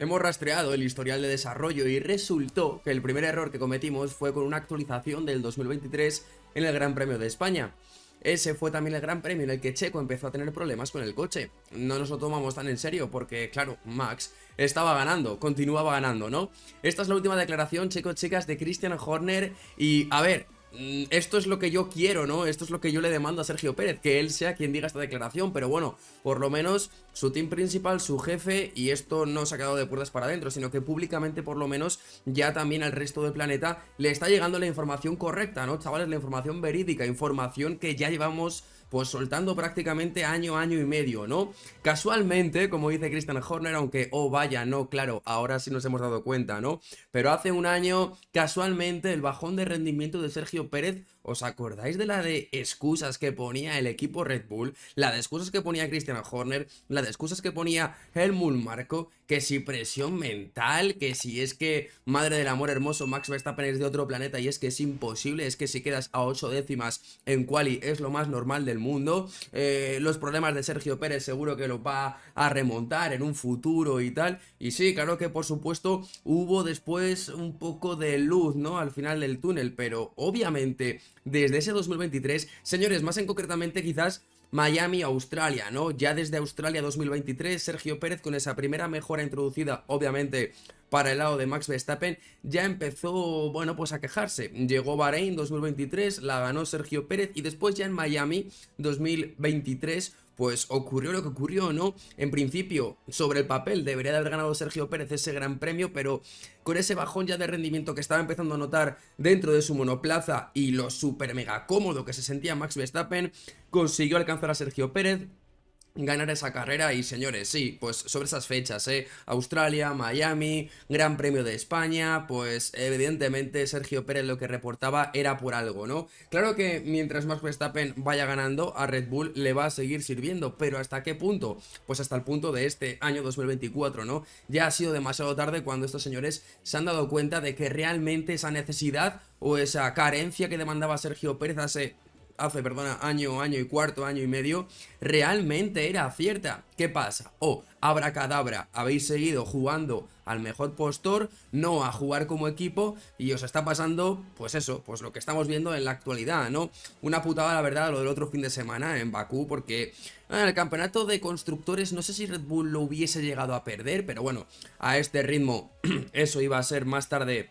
Hemos rastreado el historial de desarrollo y resultó que el primer error que cometimos fue con una actualización del 2023 en el Gran Premio de España. Ese fue también el gran premio en el que Checo empezó a tener problemas con el coche. No nos lo tomamos tan en serio porque, claro, Max estaba ganando, continuaba ganando, ¿no? Esta es la última declaración, Checo, chicas, de Christian Horner y, a ver, Mm, esto es lo que yo quiero, ¿no? Esto es lo que yo le demando a Sergio Pérez, que él sea quien diga esta declaración, pero bueno, por lo menos su team principal, su jefe, y esto no se ha quedado de puertas para adentro, sino que públicamente por lo menos ya también al resto del planeta le está llegando la información correcta, ¿no? Chavales, la información verídica, información que ya llevamos pues soltando prácticamente año, año y medio, ¿no? Casualmente, como dice Christian Horner, aunque, oh vaya, no, claro, ahora sí nos hemos dado cuenta, ¿no? Pero hace un año, casualmente, el bajón de rendimiento de Sergio Pérez ¿Os acordáis de la de excusas que ponía el equipo Red Bull? La de excusas que ponía Christian Horner, la de excusas que ponía Helmut Marco, que si presión mental, que si es que, madre del amor hermoso, Max Verstappen es de otro planeta y es que es imposible, es que si quedas a ocho décimas en quali es lo más normal del mundo. Eh, los problemas de Sergio Pérez seguro que lo va a remontar en un futuro y tal. Y sí, claro que por supuesto hubo después un poco de luz, ¿no? Al final del túnel, pero obviamente desde ese 2023, señores, más en concretamente quizás... Miami, Australia, ¿no? Ya desde Australia 2023, Sergio Pérez con esa primera mejora introducida, obviamente, para el lado de Max Verstappen, ya empezó, bueno, pues a quejarse. Llegó Bahrein 2023, la ganó Sergio Pérez y después ya en Miami 2023 pues ocurrió lo que ocurrió, ¿no? En principio, sobre el papel, debería de haber ganado Sergio Pérez ese gran premio, pero con ese bajón ya de rendimiento que estaba empezando a notar dentro de su monoplaza y lo súper mega cómodo que se sentía Max Verstappen, consiguió alcanzar a Sergio Pérez, ganar esa carrera y señores, sí, pues sobre esas fechas, ¿eh? Australia, Miami, Gran Premio de España, pues evidentemente Sergio Pérez lo que reportaba era por algo, ¿no? Claro que mientras Max Verstappen vaya ganando, a Red Bull le va a seguir sirviendo, pero ¿hasta qué punto? Pues hasta el punto de este año 2024, ¿no? Ya ha sido demasiado tarde cuando estos señores se han dado cuenta de que realmente esa necesidad o esa carencia que demandaba Sergio Pérez hace hace, perdona, año, año y cuarto, año y medio, realmente era cierta. ¿Qué pasa? O, oh, abracadabra, habéis seguido jugando al mejor postor, no a jugar como equipo, y os está pasando, pues eso, pues lo que estamos viendo en la actualidad, ¿no? Una putada, la verdad, lo del otro fin de semana en Bakú, porque en ah, el campeonato de constructores, no sé si Red Bull lo hubiese llegado a perder, pero bueno, a este ritmo, eso iba a ser más tarde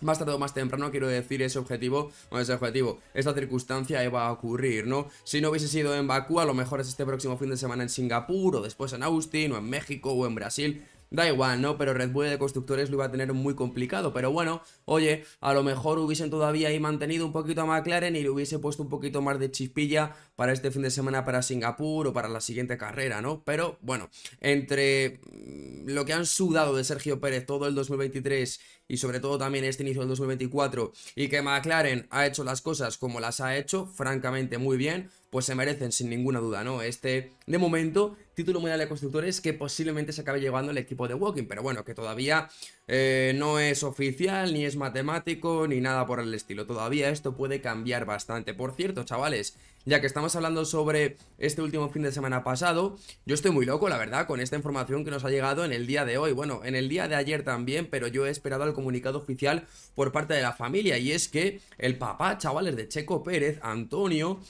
más tarde o más temprano, quiero decir, ese objetivo, o ese objetivo, esta circunstancia iba a ocurrir, ¿no? Si no hubiese sido en Bakú, a lo mejor es este próximo fin de semana en Singapur, o después en Austin, o en México, o en Brasil, Da igual, ¿no? Pero Red Bull de constructores lo iba a tener muy complicado. Pero bueno, oye, a lo mejor hubiesen todavía ahí mantenido un poquito a McLaren y le hubiese puesto un poquito más de chispilla para este fin de semana para Singapur o para la siguiente carrera, ¿no? Pero bueno, entre mm, lo que han sudado de Sergio Pérez todo el 2023 y sobre todo también este inicio del 2024 y que McLaren ha hecho las cosas como las ha hecho, francamente muy bien pues se merecen sin ninguna duda, ¿no? Este, de momento, título mundial de constructores que posiblemente se acabe llevando el equipo de Walking, pero bueno, que todavía eh, no es oficial, ni es matemático, ni nada por el estilo. Todavía esto puede cambiar bastante. Por cierto, chavales, ya que estamos hablando sobre este último fin de semana pasado, yo estoy muy loco, la verdad, con esta información que nos ha llegado en el día de hoy. Bueno, en el día de ayer también, pero yo he esperado al comunicado oficial por parte de la familia, y es que el papá, chavales, de Checo Pérez, Antonio,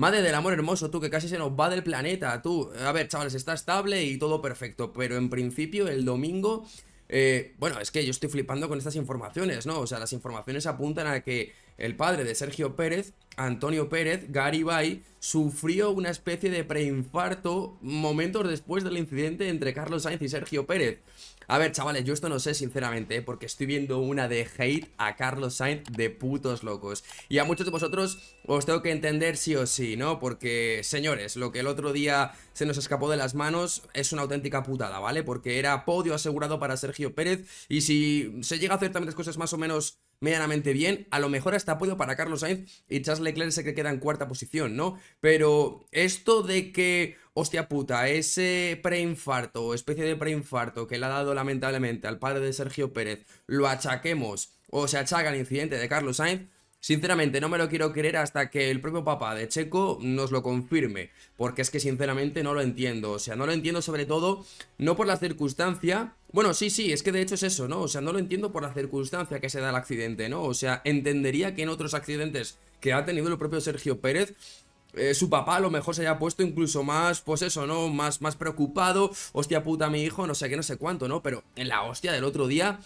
Madre del amor hermoso, tú, que casi se nos va del planeta, tú. A ver, chavales, está estable y todo perfecto, pero en principio el domingo... Eh, bueno, es que yo estoy flipando con estas informaciones, ¿no? O sea, las informaciones apuntan a que el padre de Sergio Pérez, Antonio Pérez, Gary Bay, sufrió una especie de preinfarto momentos después del incidente entre Carlos Sainz y Sergio Pérez. A ver, chavales, yo esto no sé sinceramente, ¿eh? porque estoy viendo una de hate a Carlos Sainz de putos locos. Y a muchos de vosotros os tengo que entender sí o sí, ¿no? Porque, señores, lo que el otro día se nos escapó de las manos es una auténtica putada, ¿vale? Porque era podio asegurado para Sergio Pérez y si se llega a hacer también las cosas más o menos medianamente bien. A lo mejor hasta podio para Carlos Sainz y Charles Leclerc se que queda en cuarta posición, ¿no? Pero esto de que hostia puta, ese preinfarto o especie de preinfarto que le ha dado lamentablemente al padre de Sergio Pérez, lo achaquemos o se achaga el incidente de Carlos Sainz, Sinceramente, no me lo quiero creer hasta que el propio papá de Checo nos lo confirme, porque es que sinceramente no lo entiendo, o sea, no lo entiendo sobre todo, no por la circunstancia, bueno, sí, sí, es que de hecho es eso, ¿no? O sea, no lo entiendo por la circunstancia que se da el accidente, ¿no? O sea, entendería que en otros accidentes que ha tenido el propio Sergio Pérez, eh, su papá a lo mejor se haya puesto incluso más, pues eso, ¿no? Más, más preocupado, hostia puta mi hijo, no sé qué, no sé cuánto, ¿no? Pero en la hostia del otro día...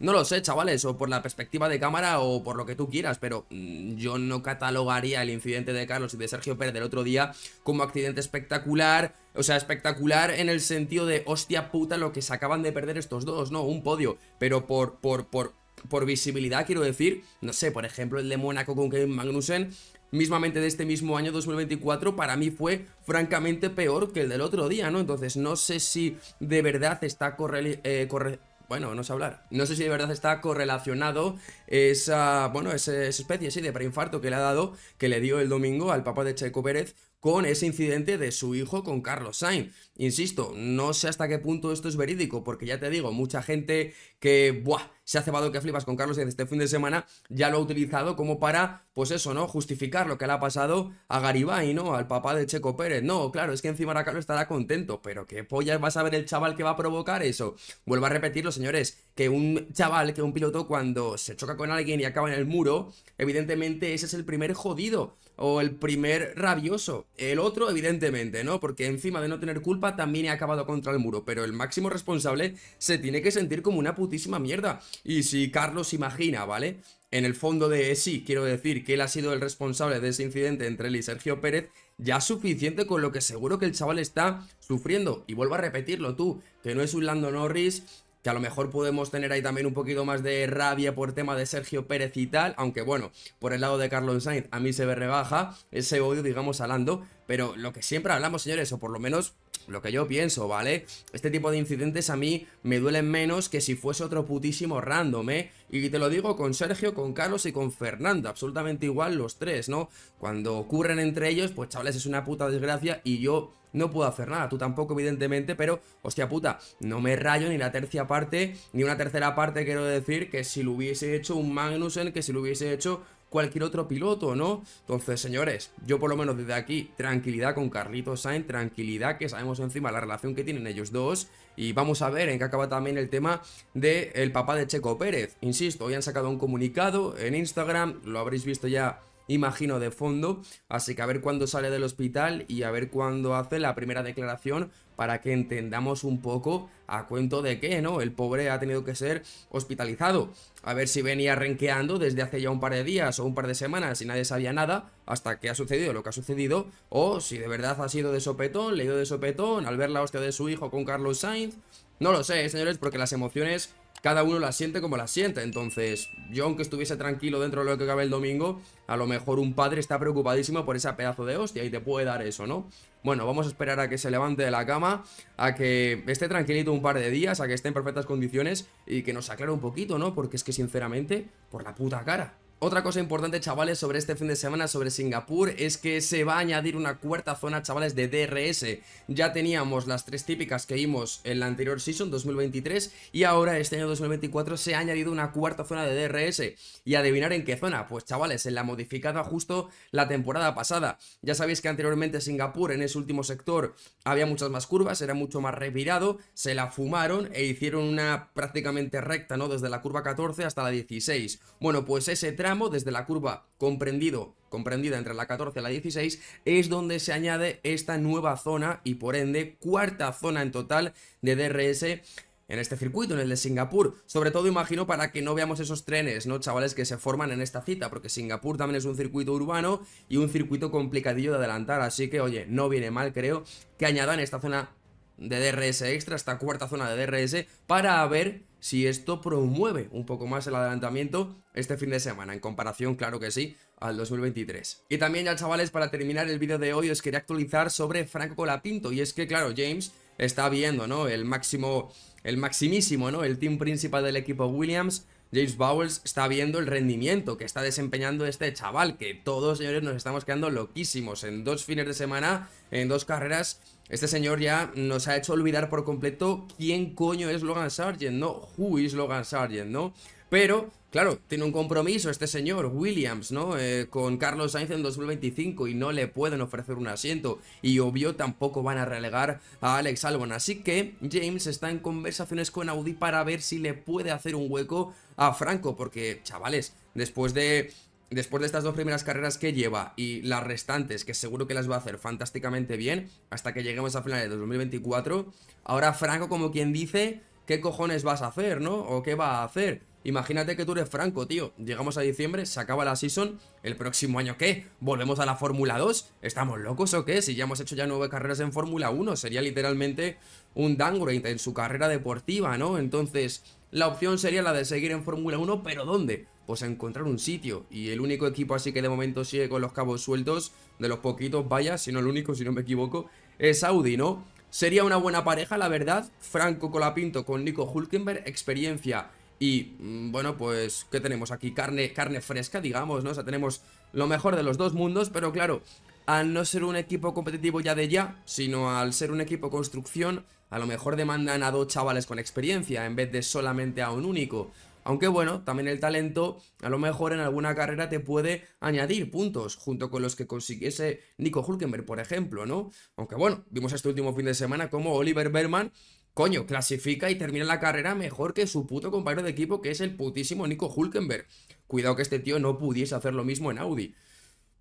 No lo sé, chavales, o por la perspectiva de cámara o por lo que tú quieras, pero mm, yo no catalogaría el incidente de Carlos y de Sergio Pérez del otro día como accidente espectacular, o sea, espectacular en el sentido de hostia puta lo que se acaban de perder estos dos, ¿no? Un podio, pero por, por, por por visibilidad, quiero decir, no sé, por ejemplo, el de Mónaco con Kevin Magnussen, mismamente de este mismo año 2024, para mí fue francamente peor que el del otro día, ¿no? Entonces, no sé si de verdad está eh, corre... bueno, no sé hablar. No sé si de verdad está correlacionado esa, bueno, esa, especie, sí, de preinfarto que le ha dado, que le dio el domingo al papá de Checo Pérez con ese incidente de su hijo con Carlos Sainz. Insisto, no sé hasta qué punto esto es verídico, porque ya te digo, mucha gente que, buah, se ha cebado que flipas con Carlos Sainz este fin de semana, ya lo ha utilizado como para, pues eso, ¿no? Justificar lo que le ha pasado a Garibay, ¿no? Al papá de Checo Pérez. No, claro, es que encima ahora Carlos estará contento, pero ¿qué pollas vas a ver el chaval que va a provocar eso? Vuelvo a repetirlo, señores, que un chaval, que un piloto cuando se choca con alguien y acaba en el muro, evidentemente ese es el primer jodido o el primer rabioso. El otro, evidentemente, ¿no? Porque encima de no tener culpa, también he acabado contra el muro. Pero el máximo responsable se tiene que sentir como una putísima mierda. Y si Carlos imagina, ¿vale? En el fondo de eh, sí, quiero decir que él ha sido el responsable de ese incidente entre él y Sergio Pérez, ya suficiente con lo que seguro que el chaval está sufriendo. Y vuelvo a repetirlo tú, que no es un Lando Norris, que a lo mejor podemos tener ahí también un poquito más de rabia por tema de Sergio Pérez y tal, aunque bueno, por el lado de Carlos Sainz a mí se me rebaja ese odio, digamos, hablando pero lo que siempre hablamos, señores, o por lo menos lo que yo pienso, ¿vale? Este tipo de incidentes a mí me duelen menos que si fuese otro putísimo random, ¿eh? Y te lo digo con Sergio, con Carlos y con Fernando, absolutamente igual los tres, ¿no? Cuando ocurren entre ellos, pues chavales, es una puta desgracia y yo no puedo hacer nada, tú tampoco evidentemente, pero hostia puta, no me rayo ni la tercera parte, ni una tercera parte quiero decir que si lo hubiese hecho un Magnussen, que si lo hubiese hecho cualquier otro piloto, ¿no? Entonces, señores, yo por lo menos desde aquí, tranquilidad con Carlitos Sainz, tranquilidad, que sabemos encima la relación que tienen ellos dos. Y vamos a ver en qué acaba también el tema del el papá de Checo Pérez. Insisto, hoy han sacado un comunicado en Instagram, lo habréis visto ya imagino, de fondo. Así que a ver cuándo sale del hospital y a ver cuándo hace la primera declaración para que entendamos un poco a cuento de qué, ¿no? El pobre ha tenido que ser hospitalizado. A ver si venía renqueando desde hace ya un par de días o un par de semanas y nadie sabía nada hasta que ha sucedido lo que ha sucedido. O si de verdad ha sido de sopetón, leído de sopetón, al ver la hostia de su hijo con Carlos Sainz. No lo sé, ¿eh, señores, porque las emociones cada uno la siente como la siente. Entonces, yo aunque estuviese tranquilo dentro de lo que cabe el domingo, a lo mejor un padre está preocupadísimo por esa pedazo de hostia y te puede dar eso, ¿no? Bueno, vamos a esperar a que se levante de la cama, a que esté tranquilito un par de días, a que esté en perfectas condiciones y que nos aclare un poquito, ¿no? Porque es que sinceramente, por la puta cara. Otra cosa importante, chavales, sobre este fin de semana, sobre Singapur, es que se va a añadir una cuarta zona, chavales, de DRS. Ya teníamos las tres típicas que vimos en la anterior season, 2023, y ahora este año 2024 se ha añadido una cuarta zona de DRS. Y adivinar en qué zona, pues chavales, en la modificada justo la temporada pasada. Ya sabéis que anteriormente Singapur, en ese último sector, había muchas más curvas, era mucho más revirado, se la fumaron e hicieron una prácticamente recta, ¿no? Desde la curva 14 hasta la 16. Bueno, pues ese tramo desde la curva comprendido, comprendida entre la 14 y la 16, es donde se añade esta nueva zona y por ende cuarta zona en total de DRS en este circuito, en el de Singapur. Sobre todo, imagino, para que no veamos esos trenes, ¿no, chavales? Que se forman en esta cita, porque Singapur también es un circuito urbano y un circuito complicadillo de adelantar. Así que, oye, no viene mal, creo, que añadan esta zona de DRS extra, esta cuarta zona de DRS, para ver si esto promueve un poco más el adelantamiento este fin de semana, en comparación, claro que sí, al 2023. Y también ya chavales, para terminar el vídeo de hoy os quería actualizar sobre Franco Colapinto, y es que claro, James está viendo, ¿no? El máximo, el maximísimo, ¿no? El team principal del equipo Williams James Bowles está viendo el rendimiento que está desempeñando este chaval, que todos, señores, nos estamos quedando loquísimos. En dos fines de semana, en dos carreras, este señor ya nos ha hecho olvidar por completo quién coño es Logan Sargent, ¿no? Who is Logan Sargent, ¿no? Pero, claro, tiene un compromiso este señor, Williams, ¿no? Eh, con Carlos Sainz en 2025 y no le pueden ofrecer un asiento. Y obvio, tampoco van a relegar a Alex Albon. Así que James está en conversaciones con Audi para ver si le puede hacer un hueco a Franco. Porque, chavales, después de después de estas dos primeras carreras que lleva y las restantes, que seguro que las va a hacer fantásticamente bien, hasta que lleguemos a finales de 2024, ahora Franco como quien dice, ¿qué cojones vas a hacer, no? ¿O qué va a hacer? Imagínate que tú eres Franco, tío. Llegamos a diciembre, se acaba la season. ¿El próximo año qué? ¿Volvemos a la Fórmula 2? ¿Estamos locos o qué? Si ya hemos hecho ya nueve carreras en Fórmula 1, sería literalmente un downgrade en su carrera deportiva, ¿no? Entonces, la opción sería la de seguir en Fórmula 1, pero ¿dónde? Pues encontrar un sitio. Y el único equipo así que de momento sigue con los cabos sueltos, de los poquitos, vaya, si no el único, si no me equivoco, es Audi, ¿no? Sería una buena pareja, la verdad. Franco Colapinto con Nico Hulkenberg, experiencia y mm, bueno, pues, ¿qué tenemos aquí? Carne, carne fresca, digamos, ¿no? O sea, tenemos lo mejor de los dos mundos, pero claro, al no ser un equipo competitivo ya de ya, sino al ser un equipo construcción, a lo mejor demandan a dos chavales con experiencia en vez de solamente a un único. Aunque bueno, también el talento a lo mejor en alguna carrera te puede añadir puntos, junto con los que consiguiese Nico Hulkenberg, por ejemplo, ¿no? Aunque bueno, vimos este último fin de semana como Oliver Berman coño, clasifica y termina la carrera mejor que su puto compañero de equipo, que es el putísimo Nico Hulkenberg. Cuidado que este tío no pudiese hacer lo mismo en Audi.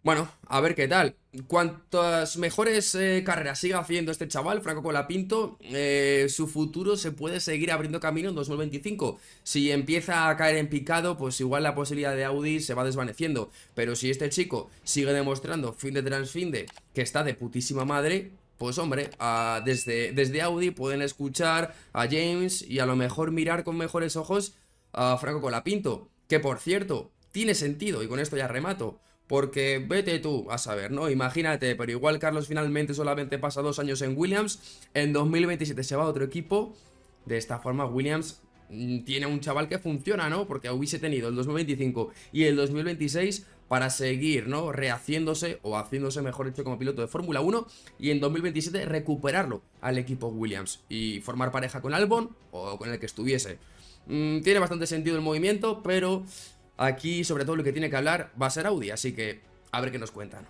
Bueno, a ver qué tal. Cuantas mejores eh, carreras siga haciendo este chaval, Franco Colapinto, eh, su futuro se puede seguir abriendo camino en 2025. Si empieza a caer en picado, pues igual la posibilidad de Audi se va desvaneciendo. Pero si este chico sigue demostrando fin de trans fin de que está de putísima madre, pues hombre, desde, desde Audi pueden escuchar a James y a lo mejor mirar con mejores ojos a Franco Colapinto, que por cierto, tiene sentido, y con esto ya remato, porque vete tú a saber, ¿no? Imagínate, pero igual Carlos finalmente solamente pasa dos años en Williams, en 2027 se va a otro equipo, de esta forma Williams mm, tiene un chaval que funciona, ¿no? Porque hubiese tenido el 2025 y el 2026 para seguir, ¿no? Rehaciéndose o haciéndose, mejor hecho como piloto de Fórmula 1 y en 2027 recuperarlo al equipo Williams y formar pareja con Albon o con el que estuviese. Mm, tiene bastante sentido el movimiento, pero aquí sobre todo lo que tiene que hablar va a ser Audi, así que a ver qué nos cuentan.